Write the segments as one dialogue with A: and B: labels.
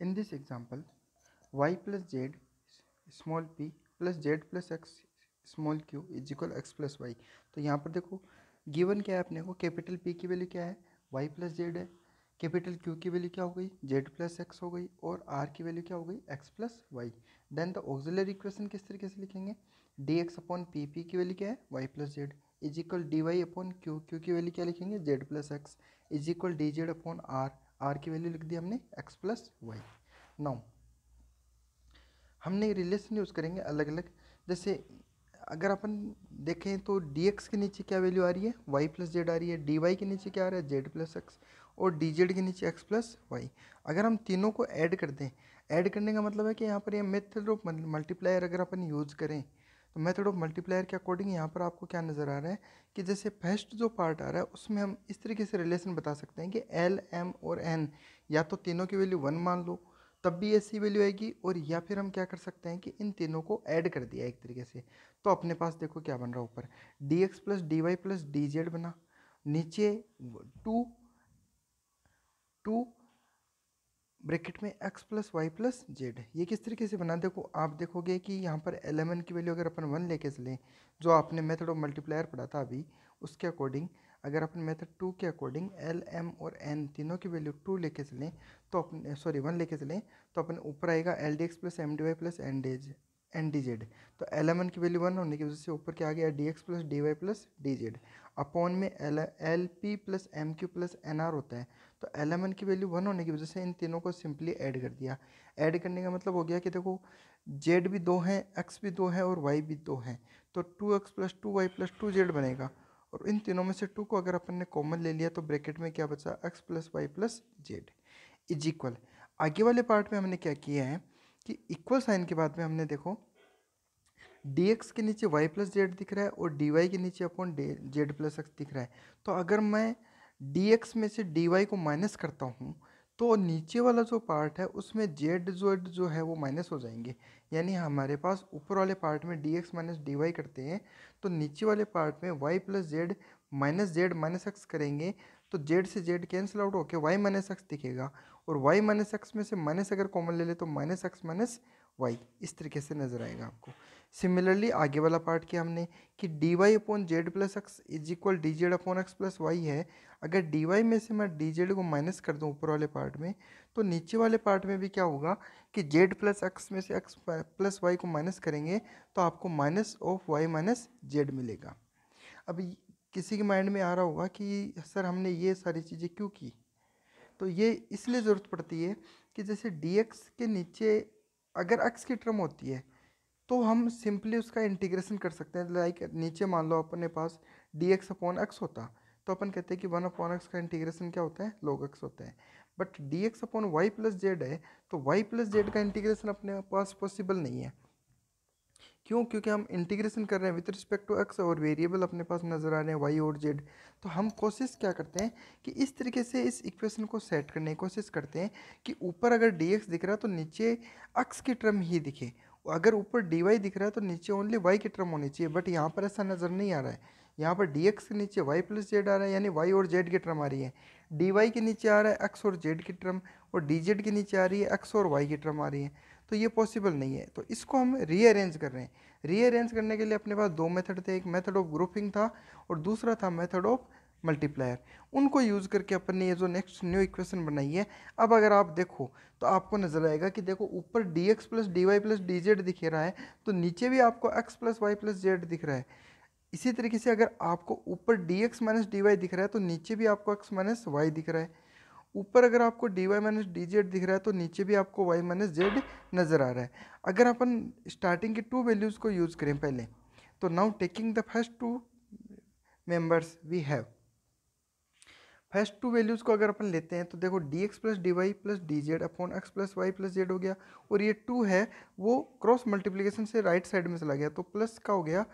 A: In this example, y plus z small p plus z plus x small Q is equal X plus Y तो यहाँ पर देखो given क्या है अपने को कैपिटल पी की वैल्यू क्या है वाई प्लस जेड है कैपिटल क्यू की वैल्यू क्या हो गई जेड प्लस एक्स हो गई और आर की वैल्यू क्या हो गई X plus Y then the auxiliary equation किस तरीके से लिखेंगे D x upon P P की वैल्यू क्या है Y plus Z is equal D Y upon Q Q की वैल्यू क्या लिखेंगे Z plus x is equal D Z upon R R की वैल्यू लिख दी हमने एक्स प्लस वाई नौ हमने रिलेशन यूज़ करेंगे अलग अलग जैसे अगर अपन देखें तो डी एक्स के नीचे क्या वैल्यू आ रही है वाई प्लस जेड आ रही है डी वाई के नीचे क्या आ रहा है जेड प्लस एक्स और डी जेड के नीचे एक्स प्लस वाई अगर हम तीनों को ऐड कर दें ऐड करने का मतलब है कि यहाँ पर ये मेथड ऑफ मल्टीप्लायर अगर अपन यूज़ करें मेथड ऑफ मल्टीप्लायर के अकॉर्डिंग यहाँ पर आपको क्या नज़र आ रहा है कि जैसे फर्स्ट जो पार्ट आ रहा है उसमें हम इस तरीके से रिलेशन बता सकते हैं कि एल एम और एन या तो तीनों की वैल्यू वन मान लो तब भी ऐसी वैल्यू आएगी और या फिर हम क्या कर सकते हैं कि इन तीनों को ऐड कर दिया एक तरीके से तो अपने पास देखो क्या बन रहा है ऊपर d x plus D Y plus D z बना नीचे टू टू ब्रैकेट में x plus Y plus z ये किस तरीके से बना देखो आप देखोगे कि यहाँ पर एलेवन की वैल्यू अगर अपन वन लेके चलें जो आपने मेथड ऑफ मल्टीप्लायर पढ़ा था अभी उसके अकॉर्डिंग अगर अपन मेथड टू के अकॉर्डिंग एल एम और एन तीनों की वैल्यू टू लेके चलें तो अपने सॉरी वन लेके चलें तो अपने ऊपर आएगा l d x plus m d Y plus n d n d z तो एल एम एन की वैल्यू वन होने की वजह से ऊपर क्या आ गया d x plus D Y plus D Z upon में l L P plus M Q plus N R होता है तो एल की वैल्यू वन होने की वजह से इन तीनों को सिंपली ऐड कर दिया ऐड करने का मतलब हो गया कि देखो जेड भी दो हैं एक्स भी दो है और वाई भी दो हैं तो two x plus two y plus two z बनेगा और इन तीनों में से टू को अगर अपन ने कॉमन ले लिया तो ब्रैकेट में क्या बचा x plus Y plus Z is equal आगे वाले पार्ट में हमने क्या किया है कि इक्वल साइन के बाद में हमने देखो डी एक्स के नीचे वाई प्लस जेड दिख रहा है और डी वाई के नीचे अपन जेड प्लस एक्स दिख रहा है तो अगर मैं एक्स में से वाई को माइनस करता हूँ तो नीचे वाला जो पार्ट है उसमें जेड जेड जो है वो माइनस हो जाएंगे यानी हमारे पास ऊपर वाले पार्ट में D x minus d Y करते हैं तो नीचे वाले पार्ट में Y plus Z minus Z minus x करेंगे तो जेड से जेड कैंसिल आउट होकर वाई माइनस एक्स दिखेगा और वाई माइनस एक्स में से माइनस अगर कॉमन ले ले तो माइनस एक्स माइनस वाई इस तरीके से नज़र आएगा आपको सिमिलरली आगे वाला पार्ट किया हमने कि d Y upon z plus x is equal D Z upon x plus y है अगर डी वाई में से मैं डी जेड को माइनस कर दूँ ऊपर वाले पार्ट में तो नीचे वाले पार्ट में भी क्या होगा कि जेड प्लस एक्स में से एक्स प्लस वाई को माइनस करेंगे तो आपको minus of y minus z मिलेगा अब किसी के माइंड में आ रहा होगा कि सर हमने ये सारी चीज़ें क्यों की तो ये इसलिए ज़रूरत पड़ती है कि जैसे डी एक्स के नीचे अगर एक्स की टर्म होती है तो हम सिंपली उसका इंटीग्रेशन कर सकते हैं लाइक नीचे मान लो अपने पास डी एक्स अपॉन एक्स होता तो अपन कहते हैं कि वन अपॉन एक्स का इंटीग्रेशन क्या होता है लोग एक्स होता है but d x upon y plus Z है तो वाई प्लस जेड का इंटीग्रेशन अपने पास पॉसिबल नहीं है क्यों क्योंकि हम इंटीग्रेशन कर रहे हैं विथ रिस्पेक्ट टू एक्स और वेरिएबल अपने पास नज़र आ रहे हैं वाई और जेड तो हम कोशिश क्या करते हैं कि इस तरीके से इस इक्वेशन को सेट करने की कोशिश करते हैं कि ऊपर अगर डी एक्स दिख रहा है तो नीचे एक्स की टर्म ही दिखे अगर ऊपर डी वाई दिख रहा है तो नीचे ओनली वाई की टर्म होनी चाहिए बट यहाँ पर ऐसा नज़र नहीं आ रहा है यहाँ पर डी एक्स के नीचे वाई प्लस जेड आ रहा है यानी वाई और जेड की टर्म आ रही है डी वाई के नीचे आ रहा है एक्स और जेड की टर्म और डी जेड के नीचे आ रही है एक्स और वाई की टर्म आ रही है तो ये पॉसिबल नहीं है तो इसको हम रीअरेंज कर रहे हैं रीअरेंज करने के लिए अपने पास दो मेथड थे एक मेथड ऑफ ग्रुपिंग था और दूसरा था मेथड ऑफ मल्टीप्लायर उनको यूज़ करके अपन ने ये जो नेक्स्ट न्यू इक्वेशन बनाई है अब अगर आप देखो तो आपको नज़र आएगा कि देखो ऊपर d x plus D Y plus D z दिख रहा है तो नीचे भी आपको x plus Y plus z दिख रहा है इसी तरीके से अगर आपको ऊपर d x minus d y दिख रहा है तो नीचे भी आपको एक्स माइनस वाई दिख रहा है ऊपर अगर आपको d y minus d z दिख रहा है तो नीचे भी आपको वाई माइनस जेड नज़र आ रहा है अगर अपन स्टार्टिंग के टू वैल्यूज़ को यूज़ करें पहले तो now taking the first two members we have first two values को अगर अपन लेते हैं तो देखो डी x plus D Y plus D Z upon x plus Y plus जेड हो गया और ये टू है वो क्रॉस मल्टीप्लीकेशन से राइट साइड में चला गया तो प्लस का हो गया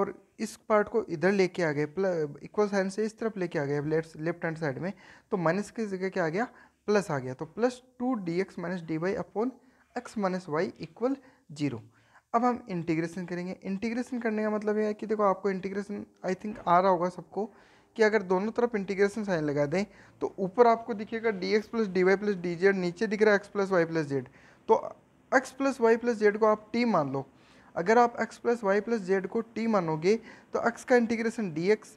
A: और इस पार्ट को इधर लेके आ गए प्लस इक्वल साइन से इस तरफ लेके आ गए लेफ्ट लेफ्ट हैंड साइड में तो माइनस की जगह क्या आ गया प्लस आ गया तो plus two d x minus d Y upon x minus y equal zero अब हम इंटीग्रेशन करेंगे इंटीग्रेशन करने का मतलब यह है कि देखो आपको इंटीग्रेशन आई थिंक आ रहा होगा सबको कि अगर दोनों तरफ इंटीग्रेशन साइन लगा दें तो ऊपर आपको दिखेगा d x plus D Y plus D Z नीचे दिख रहा है x plus Y plus z तो x plus Y plus z को आप टी मान लो अगर आप x plus Y plus z को टी मानोगे तो एक्स का इंटीग्रेशन डी एक्स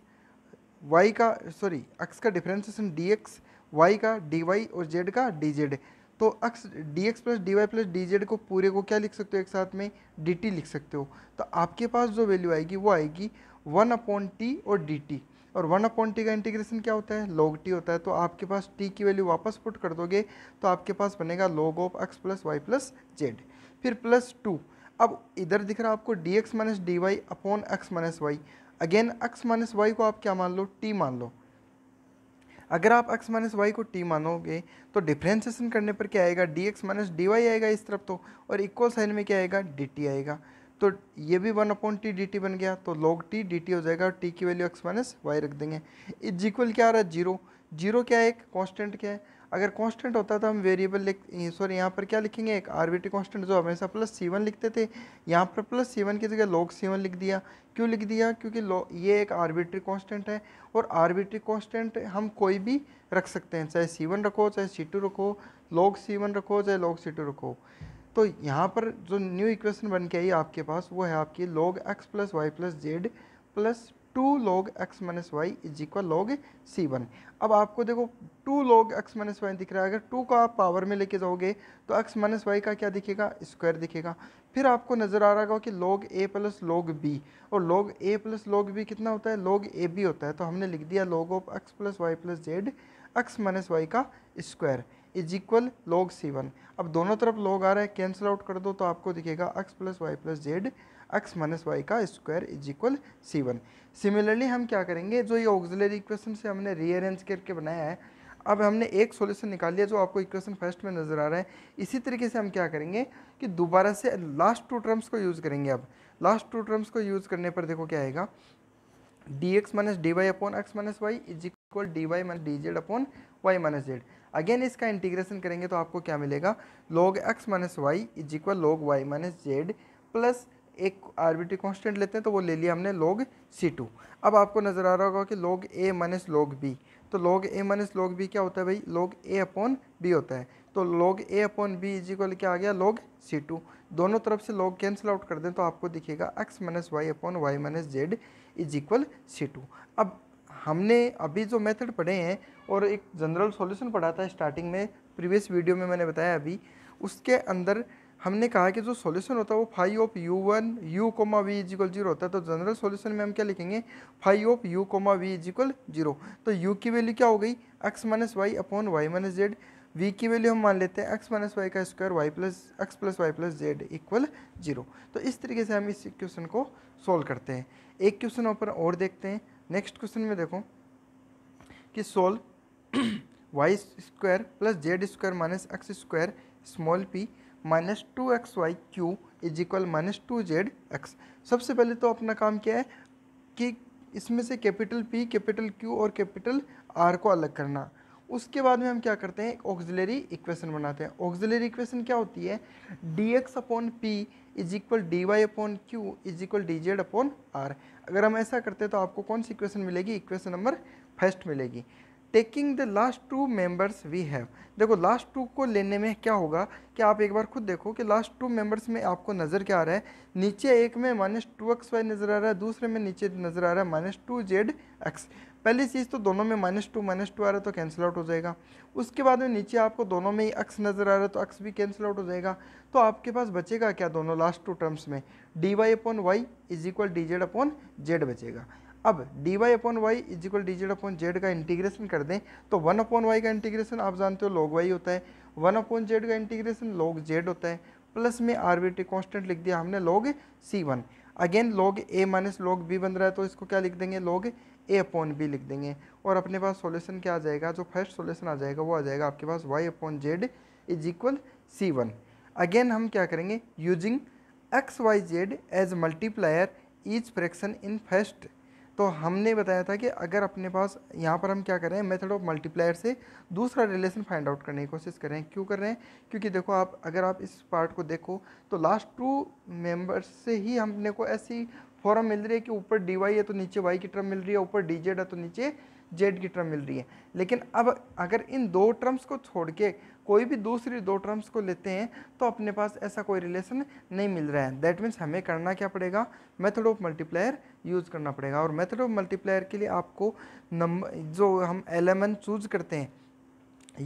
A: वाई का सॉरी एक्स का डिफ्रेंसिएशन डी एक्स वाई का डी वाई और जेड का डी जेड तो x D x plus D Y plus D z को पूरे को क्या लिख सकते हो एक साथ में डी टी लिख सकते हो तो आपके पास जो वैल्यू आएगी वो आएगी वन अपॉन टी और डी टी और वन अपॉन टी का इंटीग्रेशन क्या होता है लॉग टी होता है तो आपके पास टी की वैल्यू वापस पुट कर दोगे तो आपके पास बनेगा log of x plus Y plus z फिर प्लस टू अब इधर दिख रहा है आपको d x minus d Y upon x minus y again x minus y को आप क्या मान लो टी मान लो अगर आप एक्स माइनस वाई को टी मानोगे तो डिफ्रेंसिएशन करने पर क्या आएगा d x minus d y आएगा इस तरफ तो और इक्वल साइन में क्या आएगा डी टी आएगा तो ये भी one upon T D t बन गया तो लॉग टी डी टी हो जाएगा और टी की वैल्यू एक्स माइनस वाई रख देंगे इज इक्वल क्या आ रहा है जीरो जीरो क्या है एक कॉन्स्टेंट क्या है अगर कांस्टेंट होता तो हम वेरिएबल लिख सॉरी यहाँ पर क्या लिखेंगे एक आर्बिट्री कांस्टेंट जो हमेशा प्लस सी वन लिखते थे यहाँ पर प्लस सी वन की जगह लॉग सी वन लिख दिया क्यों लिख दिया क्योंकि ये एक आर्बिट्री कांस्टेंट है और आर्बिट्री कांस्टेंट हम कोई भी रख सकते हैं चाहे सी वन रखो चाहे सी टू रखो लॉग सी वन रखो चाहे लॉग सी टू रखो तो यहाँ पर जो न्यू इक्वेशन बन के आई आपके पास वो है आपकी log x plus Y plus z plus two log x minus y is equal log c one अब आपको देखो two log x minus y दिख रहा है अगर टू को आप पावर में लेके जाओगे तो एक्स माइनस वाई का क्या दिखेगा स्क्वायर दिखेगा फिर आपको नज़र आ रहा होगा कि log a plus log b और log a plus log b कितना होता है लॉग ए बी होता है तो हमने लिख दिया log of x plus Y plus z x minus y का square is equal log c one अब दोनों तरफ लॉग आ रहा है कैंसिल आउट कर दो तो आपको दिखेगा x plus Y plus z x minus y का square is equal c one similarly हम क्या करेंगे जो ये ऑक्जिलरी इक्वेशन से हमने रीअरेंज करके बनाया है अब हमने एक सॉल्यूशन निकाल लिया जो आपको इक्वेशन फर्स्ट में नज़र आ रहा है इसी तरीके से हम क्या करेंगे कि दोबारा से लास्ट टू टर्म्स को यूज़ करेंगे अब लास्ट टू टर्म्स को यूज़ करने पर देखो क्या आएगा d x minus d Y upon x minus y is equal D y minus d Z upon y minus z again इसका इंटीग्रेशन करेंगे तो आपको क्या मिलेगा log x minus y is equal log y minus z plus एक arbitrary constant लेते हैं तो वो ले लिया हमने लॉग सी टू अब आपको नज़र आ रहा होगा कि लॉग ए माइनस लॉग बी तो लॉग ए माइनस लॉग बी क्या होता है भाई लॉग ए अपॉन बी होता है तो log A upon b is equal क्या आ गया लॉग सी टू दोनों तरफ से लॉग कैंसिल आउट कर दें तो आपको दिखेगा x minus y upon y minus z is equal C two अब हमने अभी जो मेथड पढ़े हैं और एक जनरल सॉल्यूशन पढ़ा था स्टार्टिंग में प्रीवियस वीडियो में मैंने बताया अभी उसके अंदर हमने कहा कि जो सॉल्यूशन होता है वो phi of u one u comma v is equal zero होता है तो जनरल सॉल्यूशन में हम क्या लिखेंगे phi of you comma v is equal zero तो यू की वैल्यू क्या हो गई x minus y upon y minus z v की वैल्यू हम मान लेते हैं एक्स माइनस वाई का square y plus x plus Y plus z equal zero तो इस तरीके से हम इस क्वेश्चन को सॉल्व करते हैं एक क्वेश्चन ऊपर और देखते हैं नेक्स्ट क्वेश्चन में देखो कि solve y square plus Z square minus x square small p minus two x y q is equal minus two Z x सबसे पहले तो अपना काम क्या है कि इसमें से कैपिटल पी कैपिटल क्यू और कैपिटल आर को अलग करना उसके बाद में हम क्या करते हैं ऑक्सिलरी इक्वेशन बनाते हैं ऑक्सिलरी इक्वेशन क्या होती है d x upon p is equal D Y upon q is equal D Z upon r अगर हम ऐसा करते तो आपको कौन सी इक्वेशन मिलेगी इक्वेशन नंबर फर्स्ट मिलेगी taking the last two members we have देखो लास्ट टू को लेने में क्या होगा कि आप एक बार खुद देखो कि लास्ट टू मेंबर्स में आपको नज़र क्या आ रहा है नीचे एक में माइनस टू एक्स वाई नज़र आ रहा है दूसरे में नीचे नज़र आ रहा है माइनस टू जेड एक्स पहली चीज़ तो दोनों में माइनस टू माइनस टू आ रहा है तो कैंसिल आउट हो जाएगा उसके बाद में नीचे आपको दोनों में ही अक्स नज़र आ रहा है तो अक्स भी कैंसिल आउट हो जाएगा तो आपके पास बचेगा क्या दोनों लास्ट टू टर्म्स में d Y upon y is equal D Z upon z बचेगा अब d Y upon y is equal D Z upon Z का इंटीग्रेशन कर दें तो वन अपॉन वाई का इंटीग्रेशन आप जानते हो लॉग वाई होता है वन अपॉन जेड का इंटीग्रेशन लॉग जेड होता है प्लस में आर टी कॉन्स्टेंट लिख दिया हमने log c one again log ए माइनस लॉग बी बन रहा है तो इसको क्या लिख देंगे लॉग ए अपॉन बी लिख देंगे और अपने पास सॉल्यूशन क्या आ जाएगा जो फर्स्ट सॉल्यूशन आ जाएगा वो आ जाएगा आपके पास Y upon Z is equal c one again हम क्या करेंगे using x y z as multiplier each fraction in first तो हमने बताया था कि अगर अपने पास यहाँ पर हम क्या कर रहे हैं मेथड ऑफ मल्टीप्लायर से दूसरा रिलेशन फाइंड आउट करने की कोशिश कर रहे हैं क्यों कर रहे हैं क्योंकि देखो आप अगर आप इस पार्ट को देखो तो लास्ट टू मेंबर्स से ही हमने को ऐसी फॉर्म मिल रही है कि ऊपर डी वाई है तो नीचे वाई की टर्म मिल रही है ऊपर डी जेड है तो नीचे जेड की टर्म मिल रही है लेकिन अब अगर इन दो टर्म्स को छोड़ के कोई भी दूसरी दो टर्म्स को लेते हैं तो अपने पास ऐसा कोई रिलेशन नहीं मिल रहा है दैट मीन्स हमें करना क्या पड़ेगा मेथड ऑफ मल्टीप्लायर यूज़ करना पड़ेगा और मेथड ऑफ मल्टीप्लायर के लिए आपको नंबर जो हम एलिमेंट चूज करते हैं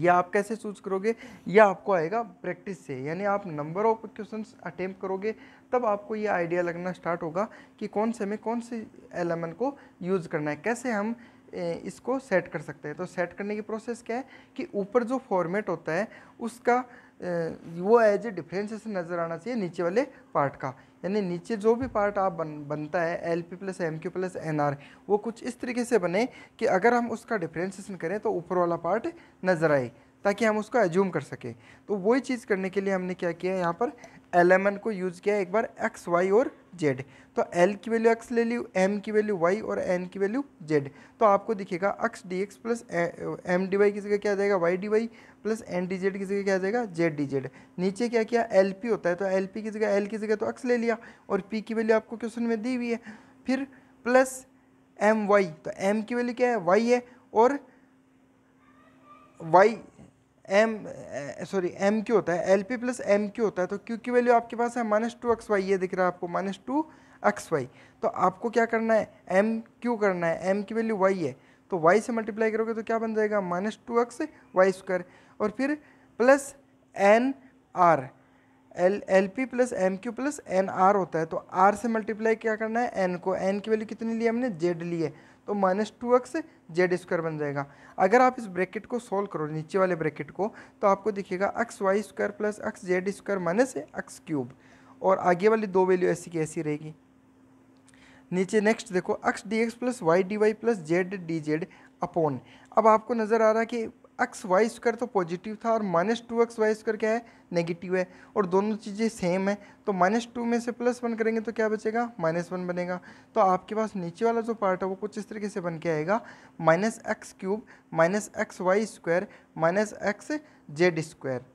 A: या आप कैसे चूज करोगे या आपको आएगा प्रैक्टिस से यानी आप नंबर ऑफ क्वेश्चन अटेम्प्ट करोगे तब आपको ये आइडिया लगना स्टार्ट होगा कि कौन से में कौन से एलिमेंट को यूज़ करना है कैसे हम इसको सेट कर सकते हैं तो सेट करने की प्रोसेस क्या है कि ऊपर जो फॉर्मेट होता है उसका वो एज ए डिफ्रेंसेस नज़र आना चाहिए नीचे वाले पार्ट का यानी नीचे जो भी पार्ट आप बन बनता है L P plus M Q plus N r वो कुछ इस तरीके से बने कि अगर हम उसका डिफ्रेंसिएशन करें तो ऊपर वाला पार्ट नज़र आए ताकि हम उसको एज्यूम कर सकें तो वही चीज़ करने के लिए हमने क्या किया यहाँ पर एलेमन को यूज़ किया एक बार एक्स वाई और जेड तो एल की वैल्यू एक्स ले ली एम की वैल्यू वाई और एन की वैल्यू जेड तो आपको दिखेगा x D x plus m d y किसी का क्या जाएगा y D Y plus n d z किसी का क्या जाएगा जेड डी जेड नीचे क्या किया एल पी होता है तो एल पी किसी का एल किसी का तो एक्स ले लिया और पी की वैल्यू आपको क्वेश्चन में दी हुई है फिर प्लस एम वाई तो एम की वैल्यू क्या है वाई है और Y M sorry M Q होता है L P plus M Q होता है तो क्यू की वैल्यू आपके पास है माइनस टू एक्स वाई ये दिख रहा है आपको माइनस टू एक्स वाई तो आपको क्या करना है एम क्यू करना है एम की वैल्यू वाई है तो वाई से मल्टीप्लाई करोगे तो क्या बन जाएगा minus two x Y square और फिर plus N R L L P plus M Q plus N R होता है तो आर से मल्टीप्लाई क्या करना है एन को एन की वैल्यू कितनी ली हमने जेड ली है तो minus two X Z square बन जाएगा अगर आप इस ब्रैकेट को सोल्व करो नीचे वाले ब्रैकेट को तो आपको दिखेगा X Y square plus X Z square minus X cube और आगे वाली दो वैल्यू ऐसी की ऐसी रहेगी नीचे नेक्स्ट देखो X D x plus Y D Y plus Z D Z upon अब आपको नज़र आ रहा है कि एक्स वाई स्क्वायर तो पॉजिटिव था और minus two x Y square क्या है नेगेटिव है और दोनों चीज़ें सेम है तो माइनस टू में से प्लस वन करेंगे तो क्या बचेगा माइनस वन बनेगा तो आपके पास नीचे वाला जो पार्ट है वो कुछ इस तरीके से बन के आएगा minus X cube minus X Y square minus X Z square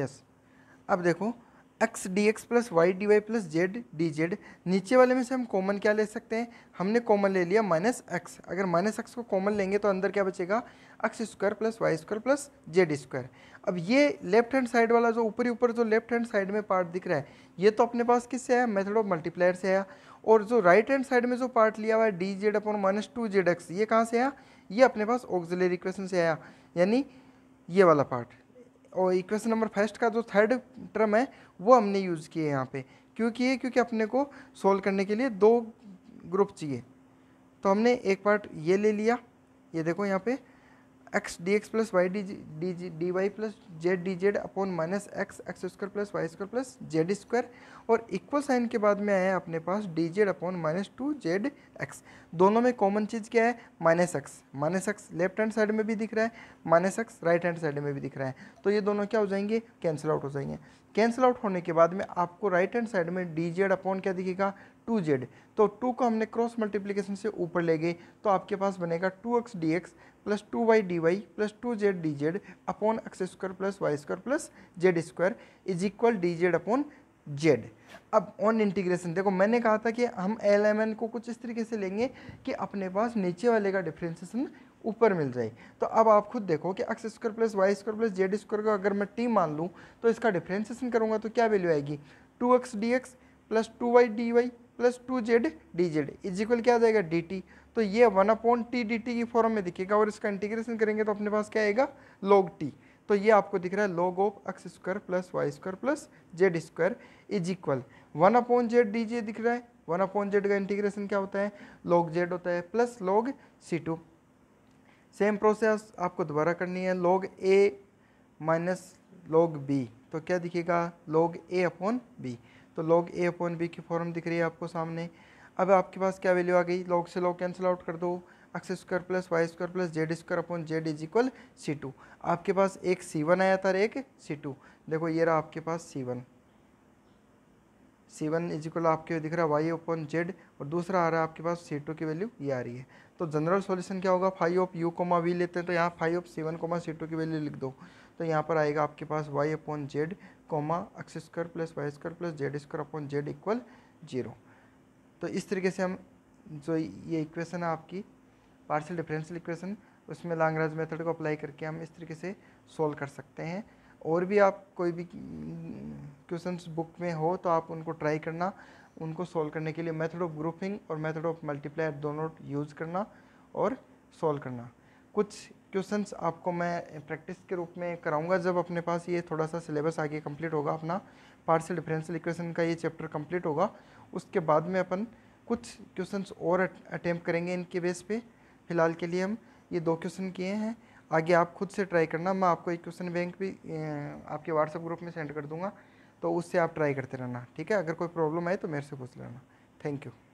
A: yes अब देखो X D x plus Y D Y plus Z D Z नीचे वाले में से हम कॉमन क्या ले सकते हैं हमने कॉमन ले लिया माइनस एक्स अगर माइनस एक्स को कॉमन लेंगे तो अंदर क्या बचेगा X square plus Y square plus Z square अब ये लेफ्ट हैंड साइड वाला जो ऊपरी ऊपर जो लेफ्ट हैंड साइड में पार्ट दिख रहा है ये तो अपने पास किससे आया मेथड ऑफ मल्टीप्लायर से आया और जो राइट हैंड साइड में जो पार्ट लिया हुआ है D Z upon minus two Z X ये कहाँ से आया ये अपने पास ऑक्जिलरी इक्वेशन से आया यानी ये वाला पार्ट और इक्वेशन नंबर फर्स्ट का जो थर्ड टर्म है वो हमने यूज़ किए यहाँ पे क्यों किए क्योंकि अपने को सोल्व करने के लिए दो ग्रुप चाहिए तो हमने एक पार्ट ये ले लिया ये देखो यहाँ पे X D x plus Y D D G D Y plus Z D Z upon minus X X square plus Y square plus Z square और इक्वल साइन के बाद में आया अपने पास D Z upon minus two Z X दोनों में common चीज़ क्या है minus X minus X left hand side में भी दिख रहा है minus X right hand side में भी दिख रहा है तो ये दोनों क्या हो जाएंगे कैंसिल आउट हो जाएंगे कैंसिल आउट होने के बाद में आपको राइट हैंड साइड में डी जेड अपॉन क्या दिखेगा टू जेड तो टू को हमने क्रॉस मल्टीप्लीकेशन से ऊपर ले गए तो आपके पास बनेगा two X D x plus two Y D Y plus two Z D Z upon X square plus Y square plus Z square is equal D Z upon Z अब on integration देखो मैंने कहा था कि हम L m N को कुछ इस तरीके से लेंगे कि अपने पास नीचे वाले का डिफ्रेंसिएशन ऊपर मिल जाए तो अब आप खुद देखो कि X square plus Y square plus Z square का अगर मैं टी मान लूँ तो इसका डिफ्रेंसिएशन करूँगा तो क्या वैल्यू आएगी two X D x plus two Y D Y plus two Z D Z is equal क्या आ जाएगा डी टी तो ये one upon T D T की फॉर्म में दिखेगा और इसका इंटीग्रेशन करेंगे तो अपने पास क्या आएगा लॉग टी तो ये आपको दिख रहा है log of X square plus Y square plus Z square is equal one upon Z D J दिख रहा है वन अपॉन जेड का इंटीग्रेशन क्या होता है लॉग जेड होता है plus log C two same process आपको दोबारा करनी है लॉग ए माइनस लॉग बी तो क्या दिखेगा लॉग ए अपॉन बी तो लॉग ए अपॉन बी की फॉर्म दिख रही है आपको सामने अब आपके पास क्या वैल्यू आ गई लॉग से लॉग कैंसिल आउट कर दो X square plus Y square plus Z square upon Z is equal C two आपके पास एक सी वन आया था एक सी टू देखो ये रहा आपके पास C one C one is equal आपके दिख रहा है वाई अपॉन जेड और दूसरा आ रहा है आपके पास सी टू की वैल्यू ये आ रही है तो जनरल सॉल्यूशन क्या होगा five of you comma V लेते हैं तो यहाँ five of C one comma C two की वैल्यू लिख दो तो यहाँ पर आएगा आपके पास Y upon Z comma X square plus Y square plus Z square upon Z equal zero तो इस तरीके से हम जो ये इक्वेशन है आपकी पार्शियल डिफरेंशियल इक्वेशन उसमें लांगराज मेथड को अप्लाई करके हम इस तरीके से सॉल्व कर सकते हैं और भी आप कोई भी क्वेश्चंस बुक में हो तो आप उनको ट्राई करना उनको सॉल्व करने के लिए मेथड ऑफ ग्रुपिंग और मेथड ऑफ मल्टीप्लायर दोनों यूज़ करना और सॉल्व करना कुछ क्वेश्चंस आपको मैं प्रैक्टिस के रूप में कराऊंगा जब अपने पास ये थोड़ा सा सिलेबस आगे कंप्लीट होगा अपना पार्सल डिफरेंशियल इक्वेशन का ये चैप्टर कंप्लीट होगा उसके बाद में अपन कुछ क्वेश्चंस और अटैम्प्ट करेंगे इनके बेस पे फ़िलहाल के लिए हम ये दो क्वेश्चन किए हैं आगे आप खुद से ट्राई करना मैं आपको एक क्वेश्चन बैंक भी आपके व्हाट्सएप ग्रुप में सेंड कर दूँगा तो उससे आप ट्राई करते रहना ठीक है अगर कोई प्रॉब्लम आए तो मेरे से पूछ लेना थैंक यू